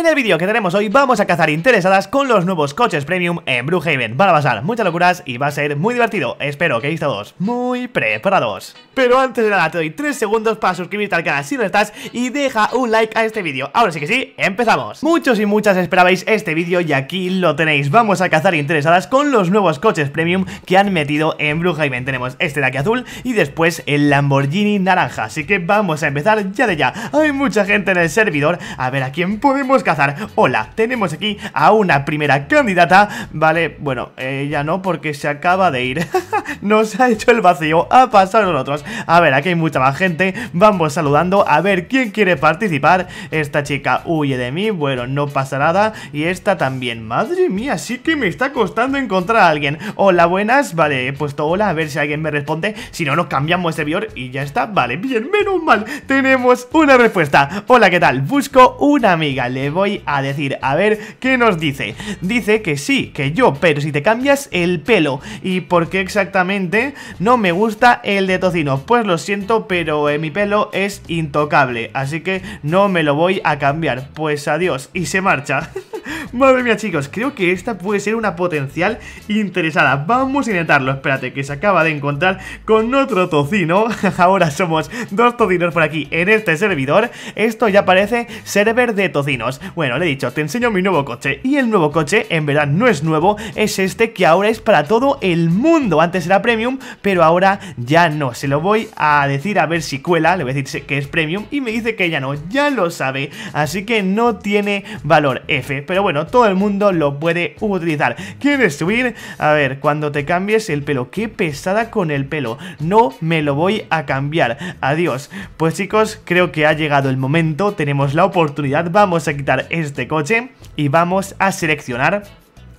En el vídeo que tenemos hoy vamos a cazar interesadas con los nuevos coches premium en Bluehaven. Van a pasar muchas locuras y va a ser muy divertido. Espero que estéis todos muy preparados. Pero antes de nada te doy 3 segundos para suscribirte al canal si no estás y deja un like a este vídeo. Ahora sí que sí, empezamos. Muchos y muchas esperabais este vídeo y aquí lo tenéis. Vamos a cazar interesadas con los nuevos coches premium que han metido en Bluehaven. Tenemos este de aquí azul y después el Lamborghini naranja. Así que vamos a empezar ya de ya. Hay mucha gente en el servidor. A ver a quién podemos cazar Hola, tenemos aquí a una primera candidata Vale, bueno, ella no porque se acaba de ir Nos ha hecho el vacío, a pasado nosotros A ver, aquí hay mucha más gente Vamos saludando, a ver quién quiere participar Esta chica huye de mí Bueno, no pasa nada Y esta también, madre mía, sí que me está costando encontrar a alguien Hola, buenas, vale, he puesto hola A ver si alguien me responde, si no, nos cambiamos de Bior Y ya está, vale, bien, menos mal Tenemos una respuesta, hola, ¿qué tal? Busco una amiga, le voy a decir. A ver, ¿qué nos dice? Dice que sí, que yo, pero si te cambias el pelo. ¿Y por qué exactamente no me gusta el de tocino? Pues lo siento, pero eh, mi pelo es intocable, así que no me lo voy a cambiar. Pues adiós, y se marcha. Madre mía, chicos, creo que esta puede ser una potencial interesada. Vamos a intentarlo. Espérate, que se acaba de encontrar con otro tocino. Ahora somos dos tocinos por aquí en este servidor. Esto ya parece server de tocinos. Bueno, le he dicho, te enseño mi nuevo coche. Y el nuevo coche, en verdad, no es nuevo. Es este que ahora es para todo el mundo. Antes era premium, pero ahora ya no. Se lo voy a decir a ver si cuela. Le voy a decir que es premium y me dice que ya no. Ya lo sabe. Así que no tiene valor F. Pero bueno, todo el mundo lo puede utilizar. ¿Quieres subir? A ver, cuando te cambies el pelo. Qué pesada con el pelo. No me lo voy a cambiar. Adiós. Pues chicos, creo que ha llegado el momento. Tenemos la oportunidad. Vamos a quitar este coche y vamos a seleccionar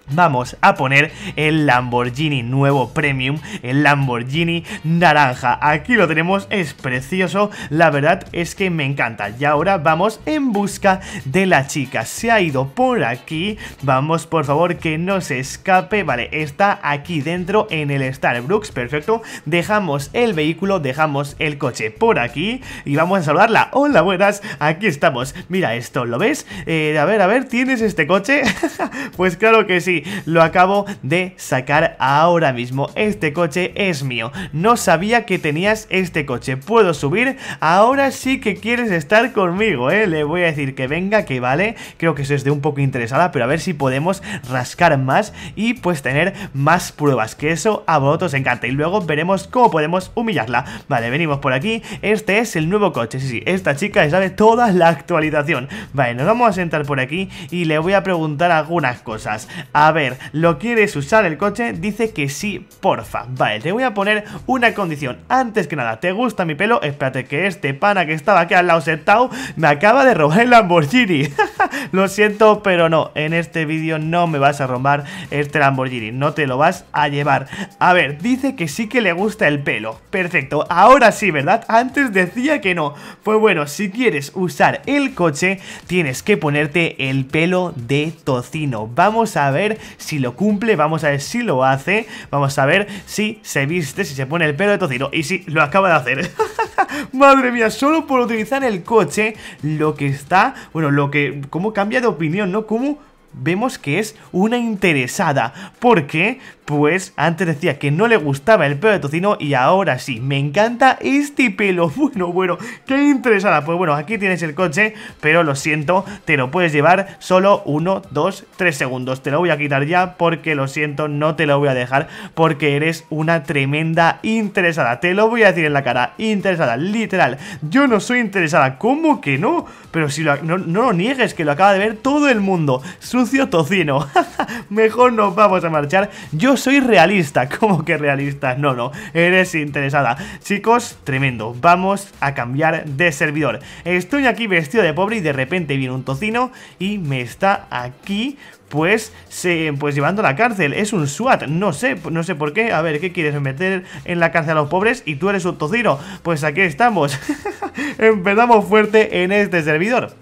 vamos a poner el Lamborghini nuevo premium, el Lamborghini naranja. Aquí lo tenemos, es precioso, la verdad es que me encanta. Y ahora vamos en busca de la chica, se ha ido por aquí, vamos por favor que no se escape, vale, está aquí dentro en el Starbucks, perfecto. Dejamos el vehículo, dejamos el coche por aquí y vamos a saludarla. Hola, buenas, aquí estamos. Mira esto, ¿lo ves? Eh, a ver, a ver, ¿tienes este coche? pues claro que sí lo acabo de sacar ahora mismo. Este coche es mío. No sabía que tenías este coche. Puedo subir. Ahora sí que quieres estar conmigo, ¿eh? Le voy a decir que venga, que vale. Creo que se de un poco interesada, pero a ver si podemos rascar más y pues tener más pruebas. Que eso a vosotros encanta. Y luego veremos cómo podemos humillarla. Vale, venimos por aquí. Este es el nuevo coche. Sí, sí, esta chica sabe toda la actualización. Vale, nos vamos a sentar por aquí y le voy a preguntar algunas cosas. A a ver, ¿lo quieres usar el coche? Dice que sí, porfa. Vale, te voy a poner una condición. Antes que nada, ¿te gusta mi pelo? Espérate que este pana que estaba aquí al lado sentado me acaba de robar el Lamborghini. lo siento, pero no, en este vídeo no me vas a robar este Lamborghini. No te lo vas a llevar. A ver, dice que sí que le gusta el pelo. Perfecto, ahora sí, ¿verdad? Antes decía que no. Pues bueno, si quieres usar el coche, tienes que ponerte el pelo de tocino. Vamos a ver si lo cumple, vamos a ver si lo hace, vamos a ver si se viste, si se pone el pelo de tocino y si lo acaba de hacer. Madre mía, solo por utilizar el coche, lo que está, bueno, lo que, cómo cambia de opinión, ¿no? Cómo vemos que es una interesada. Porque, pues, antes decía que no le gustaba el pelo de tocino y ahora sí, me encanta este pelo. Bueno, bueno, qué interesada. Pues bueno, aquí tienes el coche, pero lo siento, te lo puedes llevar solo uno dos tres segundos. Te lo voy a quitar ya porque lo siento, no te lo voy a dejar porque eres una tremenda interesada. Te lo voy a decir en la cara, interesada, literal. Yo no soy interesada, ¿cómo que no? Pero si no, no lo niegues, que lo acaba de ver todo el mundo. Su sucio tocino. Mejor nos vamos a marchar. Yo soy realista. ¿Cómo que realista? No, no. Eres interesada. Chicos, tremendo. Vamos a cambiar de servidor. Estoy aquí vestido de pobre y de repente viene un tocino y me está aquí pues, se, pues llevando a la cárcel. Es un SWAT, no sé, no sé por qué. A ver, ¿qué quieres meter en la cárcel a los pobres? Y tú eres un tocino. Pues aquí estamos. Empezamos fuerte en este servidor.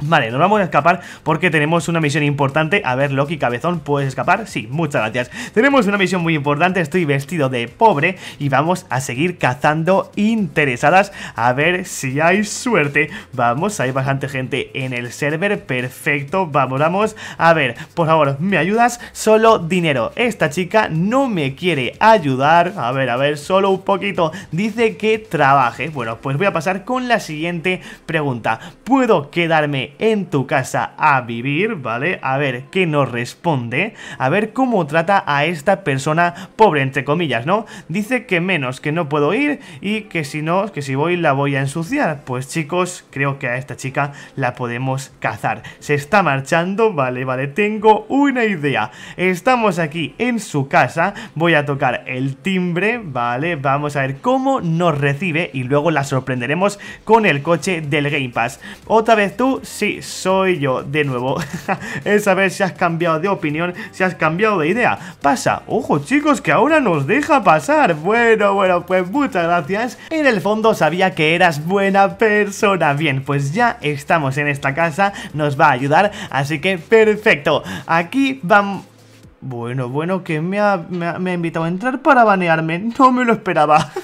Vale, nos vamos a escapar porque tenemos una misión importante A ver, Loki Cabezón, ¿puedes escapar? Sí, muchas gracias Tenemos una misión muy importante, estoy vestido de pobre Y vamos a seguir cazando interesadas A ver si hay suerte Vamos, hay bastante gente en el server Perfecto, vamos, vamos A ver, por favor, ¿me ayudas? Solo dinero Esta chica no me quiere ayudar A ver, a ver, solo un poquito Dice que trabaje Bueno, pues voy a pasar con la siguiente pregunta ¿Puedo quedarme en tu casa a vivir, ¿vale? A ver qué nos responde, a ver cómo trata a esta persona pobre, entre comillas, ¿no? Dice que menos, que no puedo ir y que si no, que si voy la voy a ensuciar. Pues chicos, creo que a esta chica la podemos cazar. Se está marchando, vale, vale, tengo una idea. Estamos aquí en su casa, voy a tocar el timbre, ¿vale? Vamos a ver cómo nos recibe y luego la sorprenderemos con el coche del Game Pass. Otra vez tú, Sí, soy yo, de nuevo. es saber si has cambiado de opinión, si has cambiado de idea. Pasa, ojo chicos, que ahora nos deja pasar. Bueno, bueno, pues muchas gracias. En el fondo sabía que eras buena persona. Bien, pues ya estamos en esta casa, nos va a ayudar, así que perfecto. Aquí vamos... Bueno, bueno, que me ha, invitado a entrar para banearme. No me lo esperaba.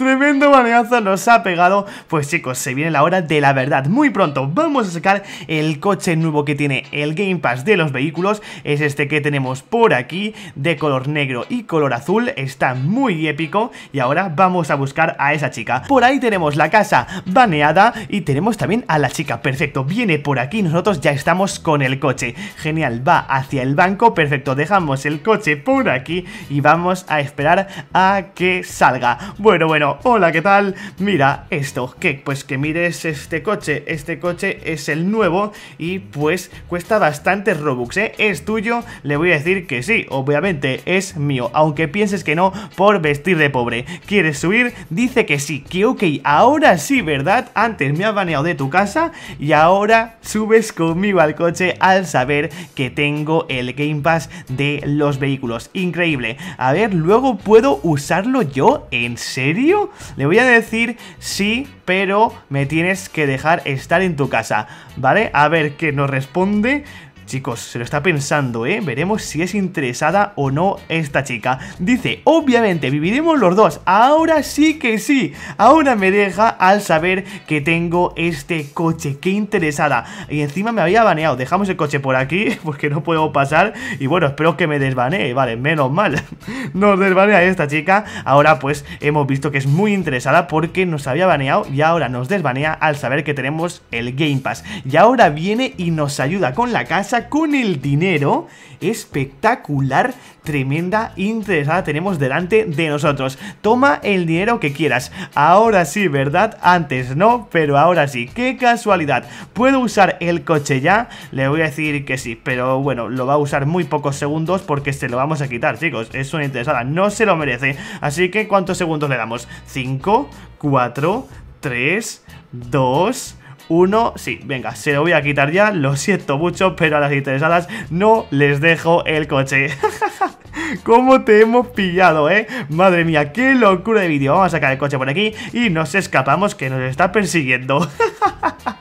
Tremendo baneazo nos ha pegado. Pues chicos, se viene la hora de la verdad. Muy pronto vamos a sacar el coche nuevo que tiene el Game Pass de los vehículos. Es este que tenemos por aquí, de color negro y color azul. Está muy épico. Y ahora vamos a buscar a esa chica. Por ahí tenemos la casa baneada y tenemos también a la chica. Perfecto, viene por aquí. Nosotros ya estamos con el coche. Genial, va hacia el banco. Perfecto, dejamos el coche por aquí y vamos a esperar a que salga. Bueno, bueno, hola, ¿qué tal? Mira esto, que pues que mires este coche, este coche es el nuevo y pues cuesta bastante Robux, ¿eh? ¿Es tuyo? Le voy a decir que sí, obviamente es mío, aunque pienses que no por vestir de pobre. ¿Quieres subir? Dice que sí, que ok, ahora sí, ¿verdad? Antes me has baneado de tu casa y ahora subes conmigo al coche al saber que tengo el Game Pass de los vehículos. Increíble. A ver, luego puedo usarlo yo, ¿en serio? Le voy a decir sí, pero me tienes que dejar estar en tu casa, ¿vale? A ver qué nos responde. Chicos, se lo está pensando, ¿eh? Veremos si es interesada o no esta chica. Dice, obviamente, viviremos los dos. Ahora sí que sí. Ahora me deja al saber que tengo este coche. Qué interesada. Y encima me había baneado. Dejamos el coche por aquí porque no puedo pasar. Y bueno, espero que me desbanee. Vale, menos mal. Nos desbanea esta chica. Ahora pues hemos visto que es muy interesada porque nos había baneado y ahora nos desbanea al saber que tenemos el Game Pass. Y ahora viene y nos ayuda con la casa con el dinero espectacular, tremenda, interesada tenemos delante de nosotros. Toma el dinero que quieras. Ahora sí, ¿verdad? Antes no, pero ahora sí. ¡Qué casualidad! ¿Puedo usar el coche ya? Le voy a decir que sí, pero bueno, lo va a usar muy pocos segundos porque se lo vamos a quitar, chicos. Es una interesada, no se lo merece. Así que, ¿cuántos segundos le damos? 5, 4, 3, 2 uno, sí, venga, se lo voy a quitar ya, lo siento mucho, pero a las interesadas no les dejo el coche. ¿Cómo te hemos pillado, eh? Madre mía, qué locura de vídeo. Vamos a sacar el coche por aquí y nos escapamos que nos está persiguiendo.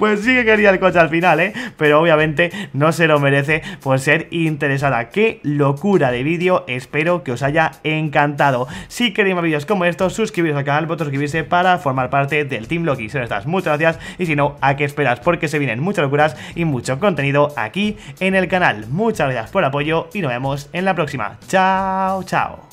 pues sí que quería el coche al final, ¿eh? Pero obviamente no se lo merece por ser interesada. ¡Qué locura de vídeo! Espero que os haya encantado. Si queréis más vídeos como estos, suscribiros al canal, vosotros suscribirse para formar parte del Team Loki. Si no estás, muchas gracias. Y si no, ¿a qué esperas? Porque se vienen muchas locuras y mucho contenido aquí en el canal. Muchas gracias por el apoyo y nos vemos en la próxima. ¡Chao, chao!